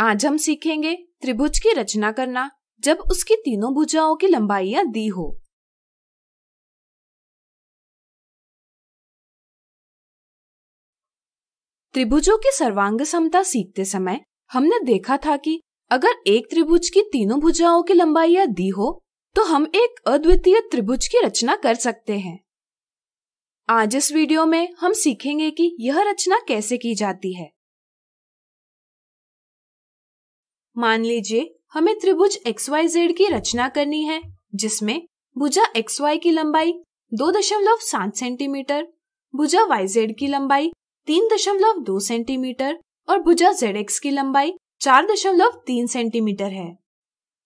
आज हम सीखेंगे त्रिभुज की रचना करना जब उसकी तीनों भुजाओं की लंबाइयां दी हो त्रिभुजों की सर्वांग समता सीखते समय हमने देखा था कि अगर एक त्रिभुज की तीनों भुजाओं की लंबाइयां दी हो तो हम एक अद्वितीय त्रिभुज की रचना कर सकते हैं आज इस वीडियो में हम सीखेंगे कि यह रचना कैसे की जाती है मान लीजिए हमें त्रिभुज एक्स वाई जेड की रचना करनी है जिसमें भुजा वाई की लंबाई दो दशमलव सात सेंटीमीटर भुजा वाई जेड की लंबाई तीन दशमलव दो सेंटीमीटर और भुजा जेड एक्स की लंबाई चार दशमलव तीन सेंटीमीटर है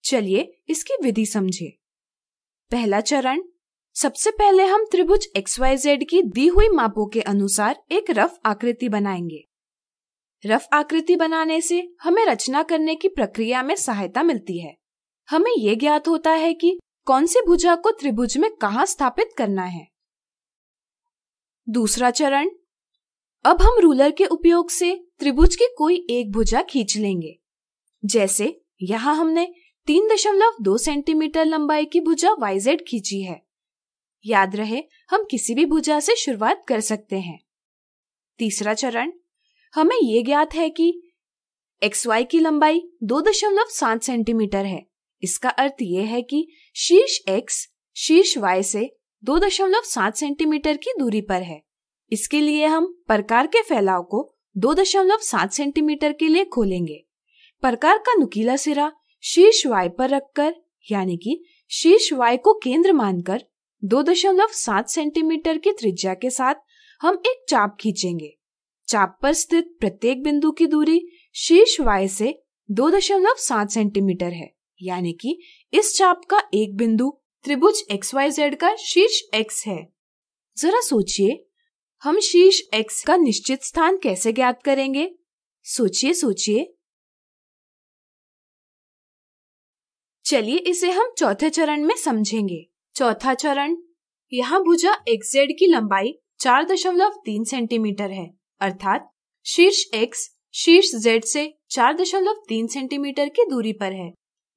चलिए इसकी विधि समझे पहला चरण सबसे पहले हम त्रिभुज एक्स वाई जेड की दी हुई मापों के अनुसार एक रफ आकृति बनाएंगे रफ आकृति बनाने से हमें रचना करने की प्रक्रिया में सहायता मिलती है हमें ये ज्ञात होता है कि कौन सी भुजा को त्रिभुज में कहा स्थापित करना है दूसरा चरण अब हम रूलर के उपयोग से त्रिभुज की कोई एक भुजा खींच लेंगे जैसे यहाँ हमने 3.2 सेंटीमीटर लंबाई की भुजा yz खींची है याद रहे हम किसी भी भुजा से शुरुआत कर सकते हैं तीसरा चरण हमें ये ज्ञात है कि एक्स वाई की लंबाई दो दशमलव सात सेंटीमीटर है इसका अर्थ ये है कि शीर्ष एक्स शीर्ष वाई से दो दशमलव सात सेंटीमीटर की दूरी पर है इसके लिए हम प्रकार के फैलाव को दो दशमलव सात सेंटीमीटर के लिए खोलेंगे प्रकार का नुकीला सिरा शीर्ष वाई पर रखकर यानी कि शीर्ष वाई को केंद्र मानकर दो दशमलव सात सेंटीमीटर की त्रिज्या के साथ हम एक चाप खींचेंगे चाप पर स्थित प्रत्येक बिंदु की दूरी शीर्ष वाय से 2.7 सेंटीमीटर है यानी कि इस चाप का एक बिंदु त्रिभुज एक्स वाई जेड का शीर्ष एक्स है जरा सोचिए हम शीर्ष एक्स का निश्चित स्थान कैसे ज्ञात करेंगे सोचिए सोचिए चलिए इसे हम चौथे चरण में समझेंगे चौथा चरण यहाँ भुजा एक्स जेड की लंबाई 4.3 सेंटीमीटर है अर्थात शीर्ष एक्स शीर्ष जेड से 4.3 सेंटीमीटर की दूरी पर है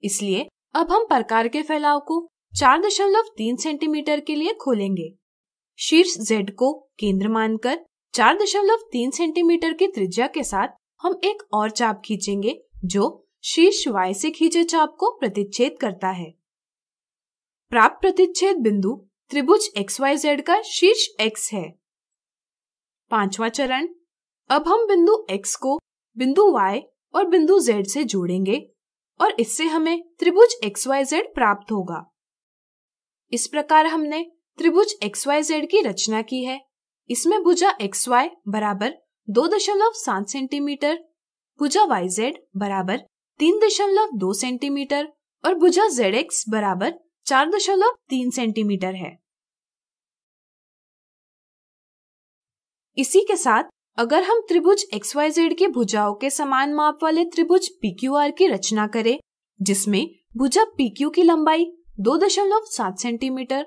इसलिए अब हम प्रकार के फैलाव को 4.3 सेंटीमीटर के लिए खोलेंगे शीर्ष जेड को केंद्र मानकर 4.3 सेंटीमीटर की त्रिज्या के साथ हम एक और चाप खींचेंगे जो शीर्ष वाय से खींचे चाप को प्रतिच्छेद करता है प्राप्त प्रतिच्छेद बिंदु त्रिभुज एक्स वाई जेड का शीर्ष एक्स है पांचवा चरण अब हम बिंदु x को बिंदु y और बिंदु z से जोड़ेंगे और इससे हमें त्रिभुज xyz प्राप्त होगा इस प्रकार हमने त्रिभुज xyz की रचना की है इसमें भुजा xy बराबर दो दशमलव सात सेंटीमीटर भुजा yz बराबर तीन दशमलव दो सेंटीमीटर और भुजा zx बराबर चार दशमलव तीन सेंटीमीटर है इसी के साथ अगर हम त्रिभुज जेड के भुजाओं के समान माप वाले त्रिभुज पी क्यू आर की रचना करें जिसमें भुजा पी क्यू की लंबाई दो दशमलव सात सेंटीमीटर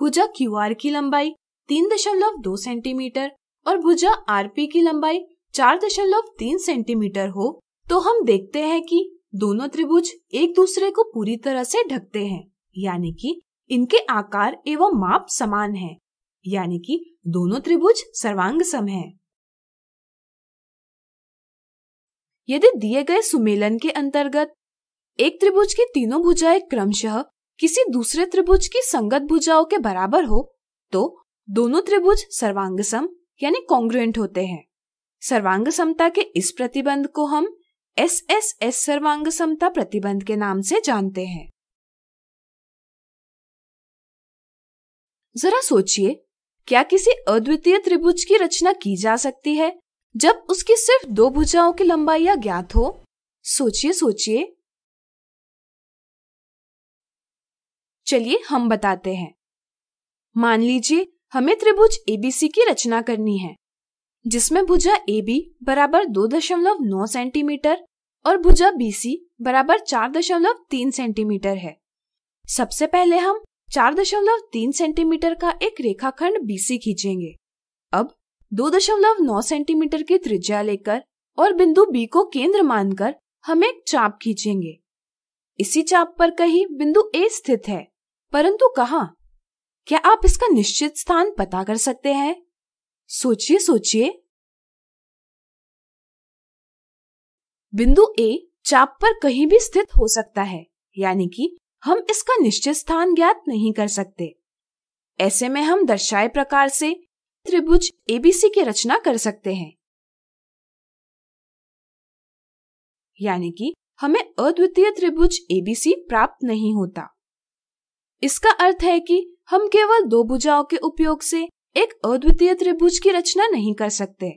भुजा क्यू आर की लंबाई तीन दशमलव दो सेंटीमीटर और भुजा आर पी की लंबाई चार दशमलव तीन सेंटीमीटर हो तो हम देखते हैं कि दोनों त्रिभुज एक दूसरे को पूरी तरह से ढकते हैं यानी कि इनके आकार एवं माप समान हैं। यानी कि दोनों त्रिभुज सर्वांग सम है यदि दिए गए सुमेलन के अंतर्गत एक त्रिभुज की तीनों भुजाएं क्रमशः किसी दूसरे त्रिभुज की संगत भुजाओं के बराबर हो तो दोनों त्रिभुज सर्वांग सम यानी कॉन्ग्रुएंट होते हैं सर्वांग समता के इस प्रतिबंध को हम एस एस एस सर्वांग समता प्रतिबंध के नाम से जानते हैं जरा सोचिए क्या किसी अद्वितीय त्रिभुज की रचना की जा सकती है जब उसकी सिर्फ दो भुजाओं की लंबाई ज्ञात हो सोचिए सोचिए चलिए हम बताते हैं मान लीजिए हमें त्रिभुज एबीसी की रचना करनी है जिसमें भुजा ए बी बराबर दो दशमलव नौ सेंटीमीटर और भुजा बी सी बराबर चार दशमलव तीन सेंटीमीटर है सबसे पहले हम चार दशमलव तीन सेंटीमीटर का एक रेखाखंड बीसी खींचेंगे अब दो दशमलव नौ सेंटीमीटर की त्रिज्या लेकर और बिंदु बी को केंद्र मानकर हम एक चाप खींचेंगे इसी चाप पर कहीं बिंदु ए स्थित है परंतु कहा क्या आप इसका निश्चित स्थान पता कर सकते हैं सोचिए सोचिए बिंदु ए चाप पर कहीं भी स्थित हो सकता है यानी कि हम इसका निश्चित स्थान ज्ञात नहीं कर सकते ऐसे में हम दर्शाए प्रकार से त्रिभुज एबीसी की रचना कर सकते हैं यानी कि हमें अद्वितीय त्रिभुज एबीसी प्राप्त नहीं होता इसका अर्थ है कि हम केवल दो भुजाओं के उपयोग से एक अद्वितीय त्रिभुज की रचना नहीं कर सकते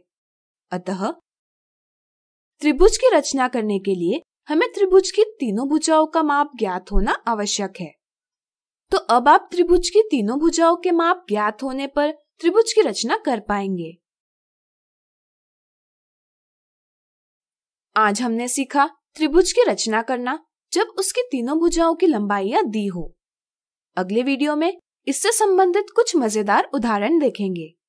अतः त्रिभुज की रचना करने के लिए हमें त्रिभुज की तीनों भुजाओं का माप ज्ञात होना आवश्यक है तो अब आप त्रिभुज की तीनों भुजाओं के माप ज्ञात होने पर त्रिभुज की रचना कर पाएंगे आज हमने सीखा त्रिभुज की रचना करना जब उसकी तीनों भुजाओं की लंबाइयां दी हो अगले वीडियो में इससे संबंधित कुछ मजेदार उदाहरण देखेंगे